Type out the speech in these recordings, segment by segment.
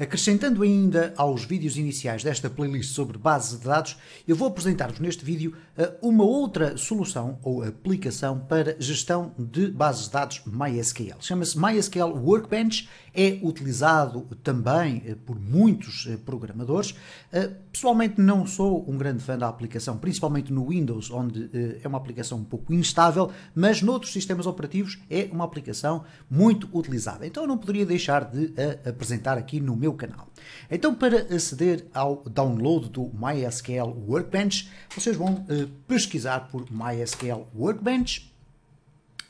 Acrescentando ainda aos vídeos iniciais desta playlist sobre bases de dados, eu vou apresentar-vos neste vídeo eh, uma outra solução ou aplicação para gestão de bases de dados MySQL. Chama-se MySQL Workbench, é utilizado também eh, por muitos eh, programadores. Pessoalmente não sou um grande fã da aplicação, principalmente no Windows, onde é uma aplicação um pouco instável, mas noutros sistemas operativos é uma aplicação muito utilizada. Então eu não poderia deixar de a apresentar aqui no meu meu canal. Então, para aceder ao download do MySQL Workbench, vocês vão eh, pesquisar por MySQL Workbench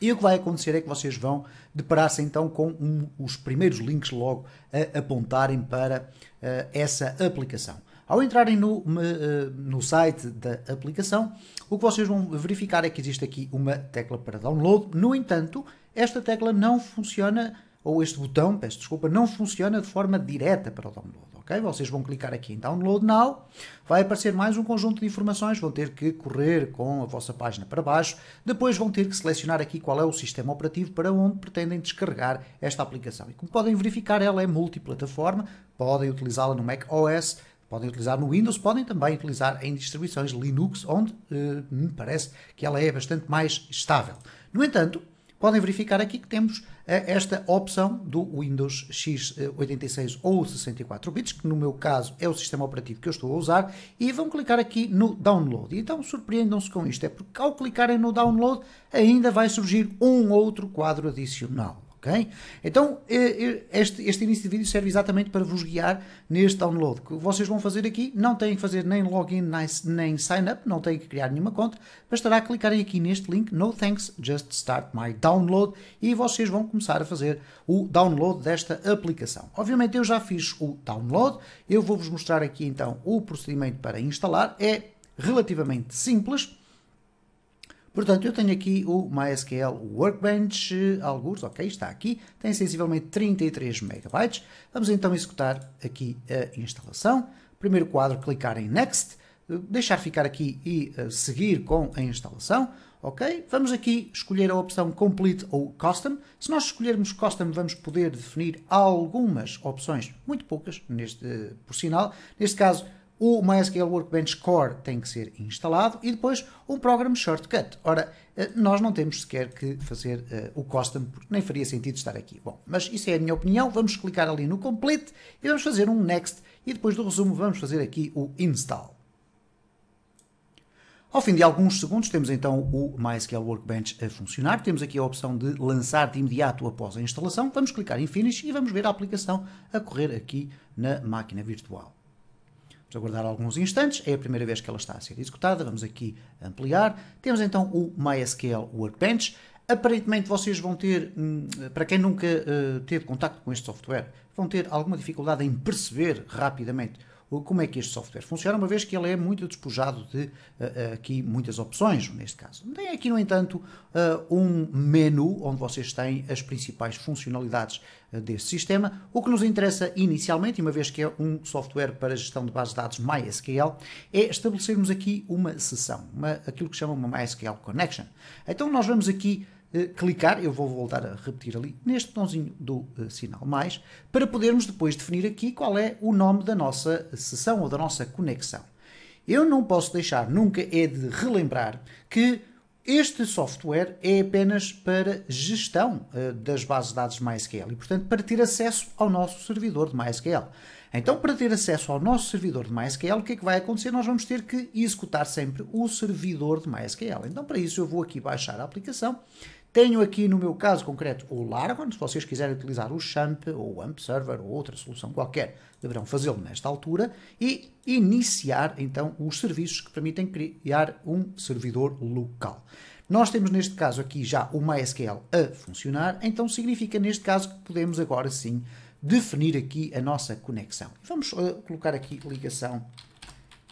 e o que vai acontecer é que vocês vão deparar-se então com um, os primeiros links logo a apontarem para eh, essa aplicação. Ao entrarem no, eh, no site da aplicação, o que vocês vão verificar é que existe aqui uma tecla para download. No entanto, esta tecla não funciona ou este botão, peço desculpa, não funciona de forma direta para o download, ok? Vocês vão clicar aqui em Download Now, vai aparecer mais um conjunto de informações, vão ter que correr com a vossa página para baixo, depois vão ter que selecionar aqui qual é o sistema operativo para onde pretendem descarregar esta aplicação. E como podem verificar, ela é multiplataforma, podem utilizá-la no Mac OS, podem utilizar no Windows, podem também utilizar em distribuições Linux, onde eh, me parece que ela é bastante mais estável. No entanto, podem verificar aqui que temos eh, esta opção do Windows x86 eh, ou 64 bits, que no meu caso é o sistema operativo que eu estou a usar, e vão clicar aqui no Download. Então surpreendam-se com isto, é porque ao clicarem no Download ainda vai surgir um outro quadro adicional ok? Então, este, este início de vídeo serve exatamente para vos guiar neste download. O que vocês vão fazer aqui, não têm que fazer nem login, nem sign up, não têm que criar nenhuma conta, bastará clicarem aqui neste link, no thanks, just start my download, e vocês vão começar a fazer o download desta aplicação. Obviamente eu já fiz o download, eu vou-vos mostrar aqui então o procedimento para instalar, é relativamente simples, Portanto, eu tenho aqui o MySQL Workbench, alguns, ok, está aqui, tem sensivelmente 33 MB. Vamos então executar aqui a instalação. Primeiro quadro, clicar em Next, deixar ficar aqui e uh, seguir com a instalação, ok? Vamos aqui escolher a opção Complete ou Custom. Se nós escolhermos Custom, vamos poder definir algumas opções, muito poucas, neste, uh, por sinal. Neste caso, o MySQL Workbench Core tem que ser instalado e depois um Program Shortcut. Ora, eh, nós não temos sequer que fazer uh, o custom, porque nem faria sentido estar aqui. Bom, mas isso é a minha opinião. Vamos clicar ali no Complete e vamos fazer um Next e depois do resumo vamos fazer aqui o Install. Ao fim de alguns segundos temos então o MySQL Workbench a funcionar. Temos aqui a opção de lançar de imediato após a instalação. Vamos clicar em Finish e vamos ver a aplicação a correr aqui na máquina virtual. Vamos aguardar alguns instantes, é a primeira vez que ela está a ser executada, vamos aqui ampliar. Temos então o MySQL Workbench. Aparentemente vocês vão ter, hum, para quem nunca eh, teve contato com este software, vão ter alguma dificuldade em perceber rapidamente como é que este software funciona, uma vez que ele é muito despojado de eh, eh, aqui muitas opções, neste caso. Tem aqui, no entanto, eh, um menu onde vocês têm as principais funcionalidades deste sistema. O que nos interessa inicialmente, uma vez que é um software para gestão de bases de dados MySQL, é estabelecermos aqui uma sessão, uma, aquilo que chama uma MySQL Connection. Então nós vamos aqui eh, clicar, eu vou voltar a repetir ali, neste botãozinho do eh, sinal mais, para podermos depois definir aqui qual é o nome da nossa sessão ou da nossa conexão. Eu não posso deixar nunca é de relembrar que este software é apenas para gestão uh, das bases de dados MySQL e, portanto, para ter acesso ao nosso servidor de MySQL. Então, para ter acesso ao nosso servidor de MySQL, o que é que vai acontecer? Nós vamos ter que executar sempre o servidor de MySQL. Então, para isso, eu vou aqui baixar a aplicação tenho aqui no meu caso concreto o Laragon, se vocês quiserem utilizar o Champ ou o AMP Server ou outra solução qualquer, deverão fazê-lo nesta altura e iniciar então os serviços que permitem criar um servidor local. Nós temos neste caso aqui já o MySQL a funcionar, então significa neste caso que podemos agora sim definir aqui a nossa conexão. Vamos uh, colocar aqui ligação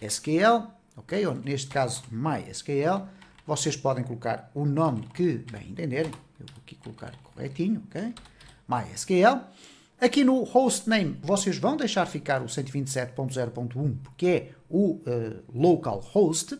SQL, ok? Ou neste caso MySQL, vocês podem colocar o nome que bem entenderem. Eu vou aqui colocar corretinho, ok? MySQL. Aqui no hostname vocês vão deixar ficar o 127.0.1 porque é o uh, eh, localhost, uh,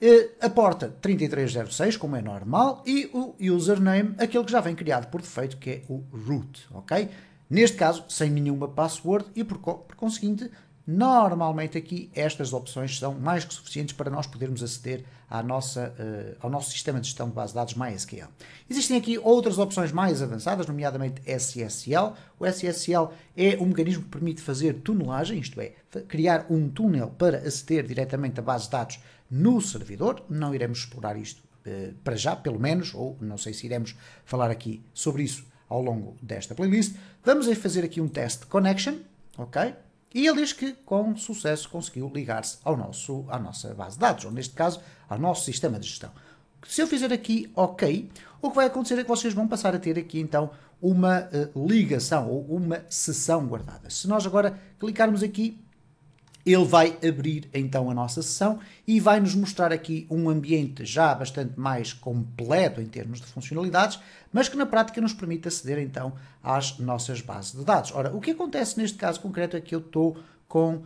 eh, a porta 3306 como é normal e o username, aquele que já vem criado por defeito que é o root, ok? Neste caso sem nenhuma password e por, por conseguinte Normalmente aqui estas opções são mais que suficientes para nós podermos aceder à nossa, uh, ao nosso sistema de gestão de base de dados MySQL. Existem aqui outras opções mais avançadas, nomeadamente SSL. O SSL é um mecanismo que permite fazer tunelagem, isto é, criar um túnel para aceder diretamente a base de dados no servidor. Não iremos explorar isto uh, para já, pelo menos, ou não sei se iremos falar aqui sobre isso ao longo desta playlist. Vamos fazer aqui um teste de connection, ok? E ele diz que, com sucesso, conseguiu ligar-se ao nosso, à nossa base de dados, ou neste caso, ao nosso sistema de gestão. Se eu fizer aqui OK, o que vai acontecer é que vocês vão passar a ter aqui, então, uma uh, ligação ou uma sessão guardada. Se nós agora clicarmos aqui ele vai abrir então a nossa sessão e vai nos mostrar aqui um ambiente já bastante mais completo em termos de funcionalidades, mas que na prática nos permite aceder então às nossas bases de dados. Ora, o que acontece neste caso concreto é que eu estou com uh,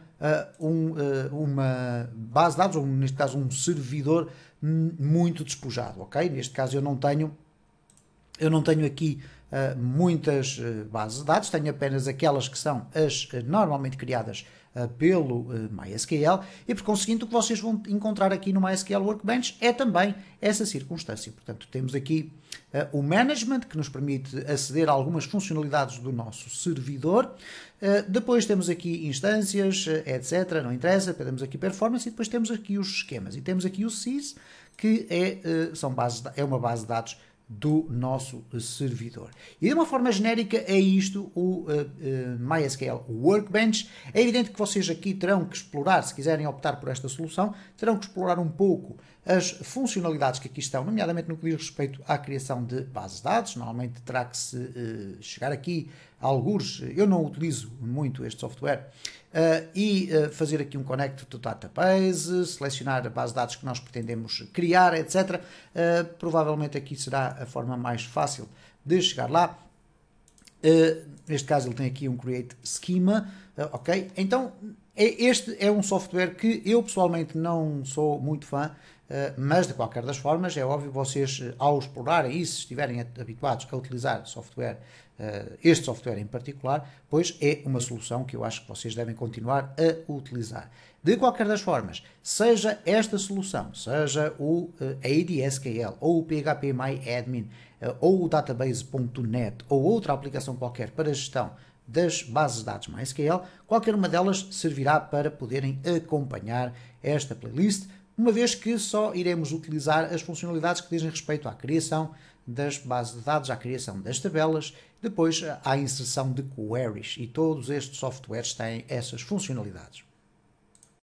um, uh, uma base de dados, ou neste caso um servidor muito despojado, ok? Neste caso eu não tenho, eu não tenho aqui uh, muitas bases de dados, tenho apenas aquelas que são as normalmente criadas eh, pelo eh, MySQL e por conseguinte o que vocês vão encontrar aqui no MySQL Workbench é também essa circunstância. Portanto, temos aqui uh, o management que nos permite aceder a algumas funcionalidades do nosso servidor. Uh, depois temos aqui instâncias, etc. Não interessa, temos aqui performance e depois temos aqui os esquemas. E temos aqui o SIS, que é, uh, são bases é uma base de dados do nosso servidor. E de uma forma genérica é isto o uh, uh, MySQL Workbench. É evidente que vocês aqui terão que explorar, se quiserem optar por esta solução, terão que explorar um pouco as funcionalidades que aqui estão, nomeadamente no que diz respeito à criação de bases de dados. Normalmente terá que se uh, chegar aqui a algures. Eu não utilizo muito este software, Uh, e uh, fazer aqui um connect to database, selecionar a base de dados que nós pretendemos criar, etc. Uh, ah, provavelmente aqui será a forma mais fácil de chegar lá. neste caso ele tem aqui um create schema, ok? Então é, este é um software que eu pessoalmente não sou muito fã, eh, mas de qualquer das formas é óbvio vocês eh, ao explorarem isso, se estiverem habituados a utilizar software, eh, este software em particular, pois é uma solução que eu acho que vocês devem continuar a utilizar. De qualquer das formas, seja esta solução, seja o ADSKL ou o PHP MyAdmin ou o Database.net ou outra aplicação qualquer para gestão das bases de dados MySQL. Qualquer uma delas servirá para poderem acompanhar esta playlist, uma vez que só iremos utilizar as funcionalidades que dizem respeito à criação das bases de dados, à criação das tabelas, depois eh, à inserção de queries. E todos estes softwares têm essas funcionalidades.